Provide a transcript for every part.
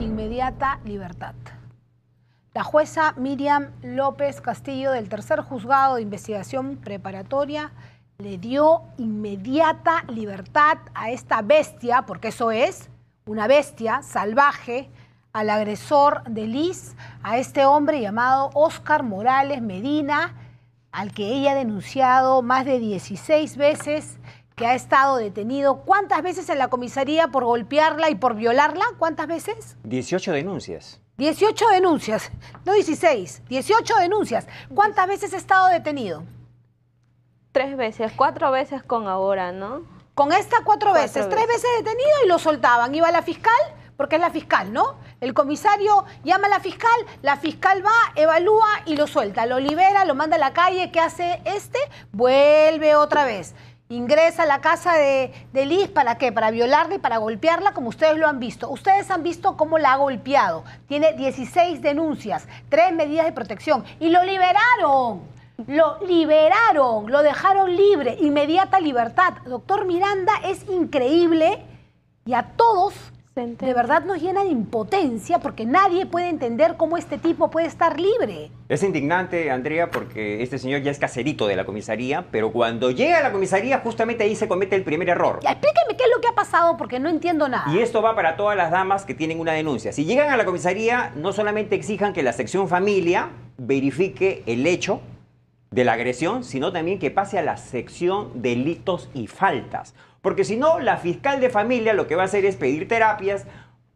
Inmediata libertad. La jueza Miriam López Castillo del tercer juzgado de investigación preparatoria le dio inmediata libertad a esta bestia, porque eso es, una bestia salvaje, al agresor de Liz, a este hombre llamado Oscar Morales Medina, al que ella ha denunciado más de 16 veces, que ha estado detenido. ¿Cuántas veces en la comisaría por golpearla y por violarla? ¿Cuántas veces? 18 denuncias. 18 denuncias, no 16, 18 denuncias. ¿Cuántas veces ha estado detenido? Tres veces, cuatro veces con ahora, ¿no? Con esta cuatro, veces, tres veces detenido y lo soltaban. Iba la fiscal porque es la fiscal, ¿no? El comisario llama a la fiscal, la fiscal va, evalúa y lo suelta, lo libera, lo manda a la calle, ¿qué hace este? Vuelve otra vez. Ingresa a la casa de, de Liz para qué? Para violarla y para golpearla, como ustedes lo han visto. Ustedes han visto cómo la ha golpeado. Tiene 16 denuncias, 3 medidas de protección y lo liberaron lo liberaron, lo dejaron libre, inmediata libertad. Doctor Miranda, es increíble y a todos de verdad nos llena de impotencia porque nadie puede entender cómo este tipo puede estar libre. Es indignante, Andrea, porque este señor ya es caserito de la comisaría, pero cuando llega a la comisaría justamente ahí se comete el primer error. Ya, explíqueme qué es lo que ha pasado porque no entiendo nada. Y esto va para todas las damas que tienen una denuncia. Si llegan a la comisaría, no solamente exijan que la sección familia verifique el hecho, de la agresión, sino también que pase a la sección delitos y faltas. Porque si no, la fiscal de familia lo que va a hacer es pedir terapias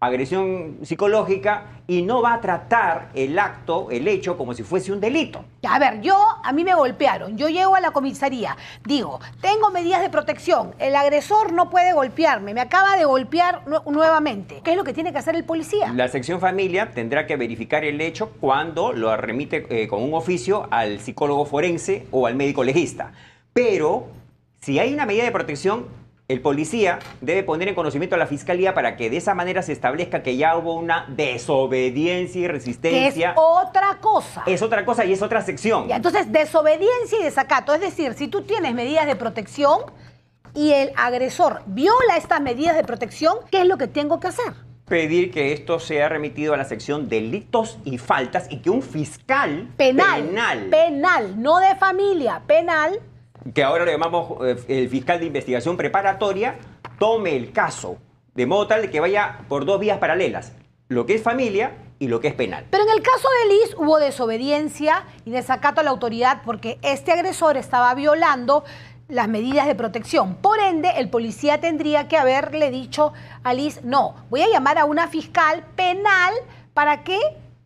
agresión psicológica y no va a tratar el acto, el hecho, como si fuese un delito. A ver, yo, a mí me golpearon, yo llego a la comisaría, digo, tengo medidas de protección, el agresor no puede golpearme, me acaba de golpear nuevamente. ¿Qué es lo que tiene que hacer el policía? La sección familia tendrá que verificar el hecho cuando lo remite eh, con un oficio al psicólogo forense o al médico legista. Pero si hay una medida de protección, el policía debe poner en conocimiento a la fiscalía para que de esa manera se establezca que ya hubo una desobediencia y resistencia. es otra cosa. Es otra cosa y es otra sección. Ya, entonces, desobediencia y desacato. Es decir, si tú tienes medidas de protección y el agresor viola estas medidas de protección, ¿qué es lo que tengo que hacer? pedir que esto sea remitido a la sección delitos y faltas y que un fiscal penal, penal, penal no de familia, penal, que ahora le llamamos eh, el fiscal de investigación preparatoria, tome el caso, de modo tal que vaya por dos vías paralelas, lo que es familia y lo que es penal. Pero en el caso de Liz hubo desobediencia y desacato a la autoridad porque este agresor estaba violando las medidas de protección. Por ende, el policía tendría que haberle dicho a Liz, no, voy a llamar a una fiscal penal para que,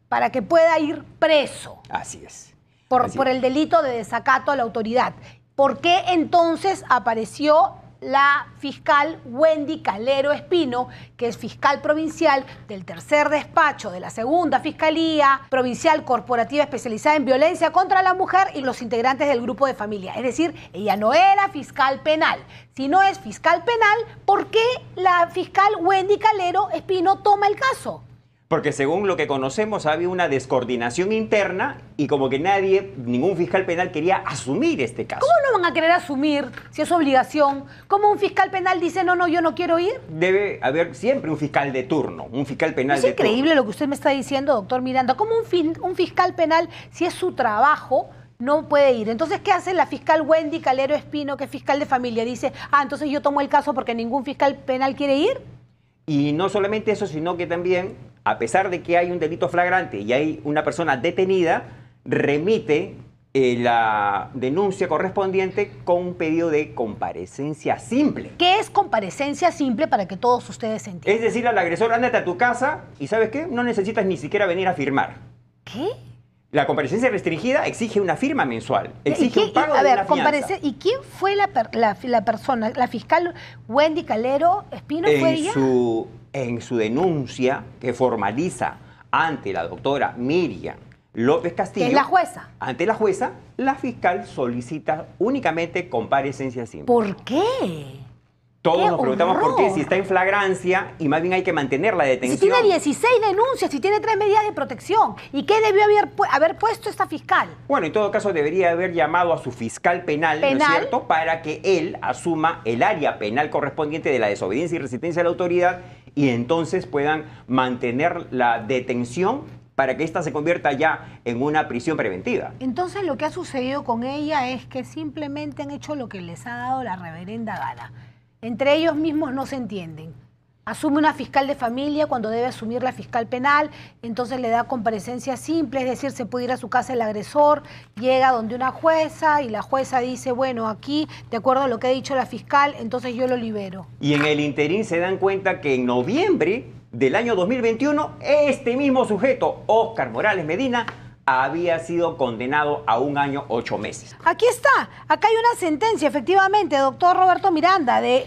para que pueda ir preso. Así es. Por, Así es. por el delito de desacato a la autoridad. ¿por qué entonces apareció la fiscal Wendy Calero Espino, que es fiscal provincial del tercer despacho de la segunda fiscalía provincial corporativa especializada en violencia contra la mujer y los integrantes del grupo de familia. Es decir, ella no era fiscal penal. Si no es fiscal penal, ¿por qué la fiscal Wendy Calero Espino toma el caso? Porque según lo que conocemos, había una descoordinación interna y como que nadie, ningún fiscal penal quería asumir este caso. ¿Cómo no van a querer asumir si es obligación? ¿Cómo un fiscal penal dice, no, no, yo no quiero ir? Debe haber siempre un fiscal de turno, un fiscal penal es de increíble lo que usted me está diciendo, doctor Miranda. ¿Cómo un, un fiscal penal, si es su trabajo, no puede ir. Entonces, ¿qué hace la fiscal Wendy Calero Espino, que es fiscal de familia? Dice, ah, entonces yo tomo el caso porque ningún fiscal penal quiere ir. Y no solamente eso, sino que también a pesar de que hay un delito flagrante y hay una persona detenida, remite eh, la denuncia correspondiente con un pedido de comparecencia simple. ¿Qué es comparecencia simple para que todos ustedes entiendan? Es decir, al agresor, ándate a tu casa y ¿sabes qué? No necesitas ni siquiera venir a firmar. ¿Qué? La comparecencia restringida exige una firma mensual, exige un pago a ver, de ¿Y quién fue la, la, persona? ¿La fiscal Wendy Calero Espino en Su, en su denuncia que formaliza ante la doctora Miriam López Castillo. Y la jueza. Ante la jueza, la fiscal solicita únicamente comparecencia simple. ¿Por qué? Todos nos preguntamos por qué, si está en flagrancia y más bien hay que mantener la detención. Si tiene 16 denuncias, si tiene tres medidas de protección, ¿y qué debió haber, haber puesto esta fiscal? Bueno, en todo caso debería haber llamado a su fiscal penal, ¿no es cierto?, para que él asuma el área penal correspondiente de la desobediencia y resistencia a la autoridad y entonces puedan mantener la detención para que ésta se convierta ya en una prisión preventiva. Entonces lo que ha sucedido con ella es que simplemente han hecho lo que les ha dado la reverenda gana. Entre ellos mismos no se entienden. Asume una fiscal de familia cuando debe asumir la fiscal penal, entonces le da comparecencia simple, es decir, se puede ir a su casa el agresor, llega donde una jueza y la jueza dice, bueno, aquí, de acuerdo a lo que ha dicho la fiscal, entonces yo lo libero. Y en el interín se dan cuenta que en noviembre del año 2021, este mismo sujeto, Oscar Morales Medina, había sido condenado a un año ocho meses. Aquí está, acá hay una sentencia, efectivamente, doctor Roberto Miranda, de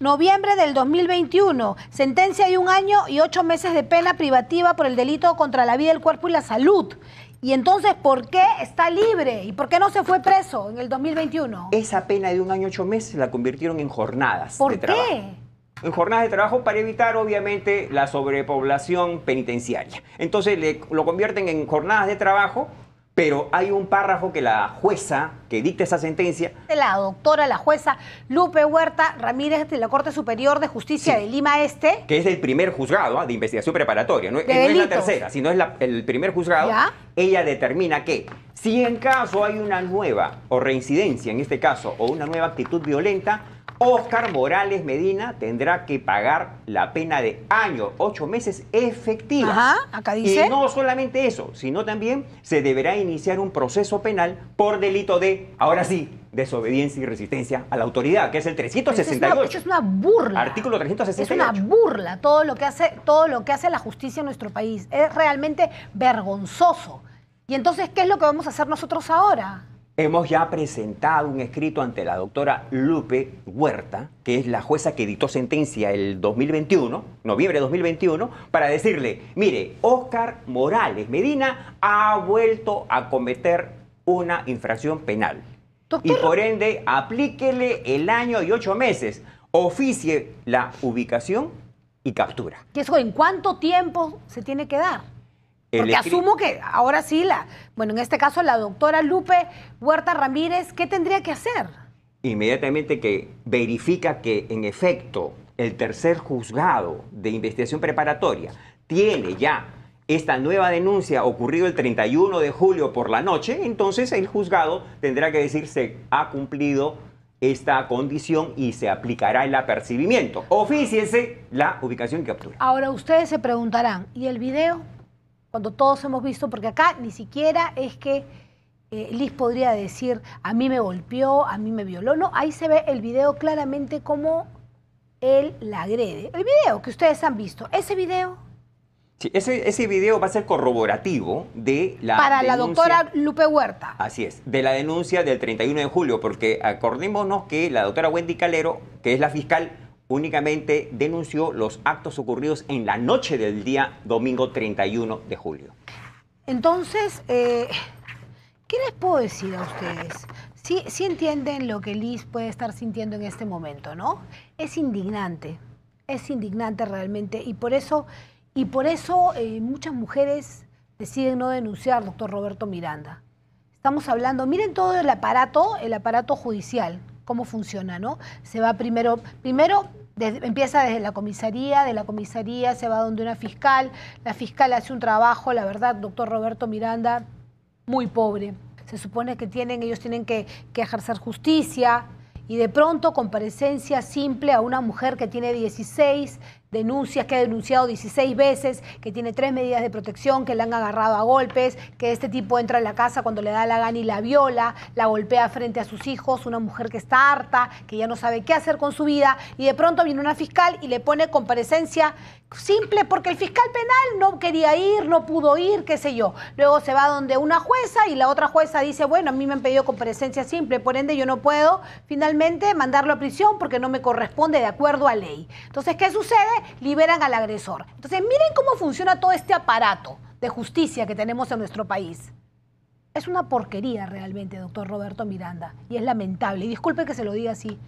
noviembre del 2021. Sentencia de un año y ocho meses de pena privativa por el delito contra la vida, el cuerpo y la salud. Y entonces, ¿por qué está libre? ¿Y por qué no se fue preso en el 2021? Esa pena de un año ocho meses la convirtieron en jornadas. ¿Por qué? en jornadas de trabajo para evitar obviamente la sobrepoblación penitenciaria. Entonces lo convierten en jornadas de trabajo, pero hay un párrafo que la jueza que dicta esa sentencia. La doctora, la jueza Lupe Huerta Ramírez de la Corte Superior de Justicia de Lima Este. Que es el primer juzgado ¿ah? de investigación preparatoria, no, es la tercera, sino es el primer juzgado ella determina que si en caso hay una nueva o reincidencia en este caso o una nueva actitud violenta, Oscar Morales Medina tendrá que pagar la pena de año, ocho meses efectiva. Ajá, acá dice. Y no solamente eso, sino también se deberá iniciar un proceso penal por delito de, ahora sí, desobediencia y resistencia a la autoridad, que es el 362. es, una, burla. Artículo 368. Es una burla todo lo que hace todo lo que hace la justicia en nuestro país. Es realmente vergonzoso. Y entonces, ¿qué es lo que vamos a hacer nosotros ahora? Hemos ya presentado un escrito ante la doctora Lupe Huerta, que es la jueza que dictó sentencia el 2021, noviembre de 2021, para decirle, mire, Oscar Morales Medina ha vuelto a cometer una infracción penal y por ende, aplíquele el año y ocho meses. Oficie la ubicación y captura. eso en cuánto tiempo se tiene que dar? Porque asumo que ahora sí, la, bueno, en este caso la doctora Lupe Huerta Ramírez, ¿qué tendría que hacer? Inmediatamente que verifica que en efecto el tercer juzgado de investigación preparatoria tiene ya esta nueva denuncia ocurrido el 31 de julio por la noche, entonces el juzgado tendrá que decir se ha cumplido esta condición y se aplicará el apercibimiento. Ofíciese la ubicación que captura. Ahora ustedes se preguntarán, ¿y el video? Cuando todos hemos visto, porque acá ni siquiera es que eh, Liz podría decir, a mí me golpeó, a mí me violó. No, ahí se ve el video claramente como él la agrede. El video que ustedes han visto, ese video ese, video va a ser corroborativo de la. Para la doctora Lupe Huerta. Así es, de la denuncia del 31 de julio, porque acordémonos que la doctora Wendy Calero, que es la fiscal, únicamente denunció los actos ocurridos en la noche del día domingo 31 de julio. Entonces, eh, ¿qué les puedo decir a ustedes? Si sí entienden lo que Liz puede estar sintiendo en este momento, ¿no? Es indignante, es indignante realmente y por eso y por eso eh, muchas mujeres deciden no denunciar, doctor Roberto Miranda. Estamos hablando, miren todo el aparato, el aparato judicial, cómo funciona, ¿no? Se va primero, primero empieza desde la comisaría, de la comisaría se va donde una fiscal, la fiscal hace un trabajo, la verdad, doctor Roberto Miranda, muy pobre. Se supone que tienen, ellos tienen que, ejercer justicia, y de pronto con presencia simple a una mujer que tiene 16, denuncias, que ha denunciado 16 veces, que tiene tres medidas de protección, que le han agarrado a golpes, que este tipo entra en la casa cuando le da la gana y la viola, la golpea frente a sus hijos, una mujer que está harta, que ya no sabe qué hacer con su vida, y de pronto viene una fiscal y le pone comparecencia simple porque el fiscal penal no quería ir, no pudo ir, qué sé yo. Luego se va donde una jueza y la otra jueza dice, bueno, a mí me han pedido comparecencia simple, por ende yo no puedo finalmente mandarlo a prisión porque no me corresponde de acuerdo a ley. Entonces, ¿qué sucede? liberan al agresor. Entonces, miren cómo funciona todo este aparato de justicia que tenemos en nuestro país. Es una porquería realmente, doctor Roberto Miranda, y es lamentable. Y disculpe que se lo diga así.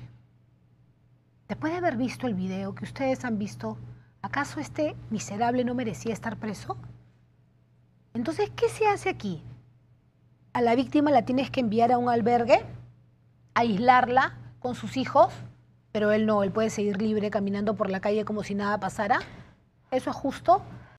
Después de haber visto el video que ustedes han visto, ¿acaso este miserable no merecía estar preso? Entonces, ¿qué se hace aquí? ¿A la víctima la tienes que enviar a un albergue? ¿Aislarla con sus hijos? pero él no, él puede seguir libre caminando por la calle como si nada pasara. ¿Eso es justo?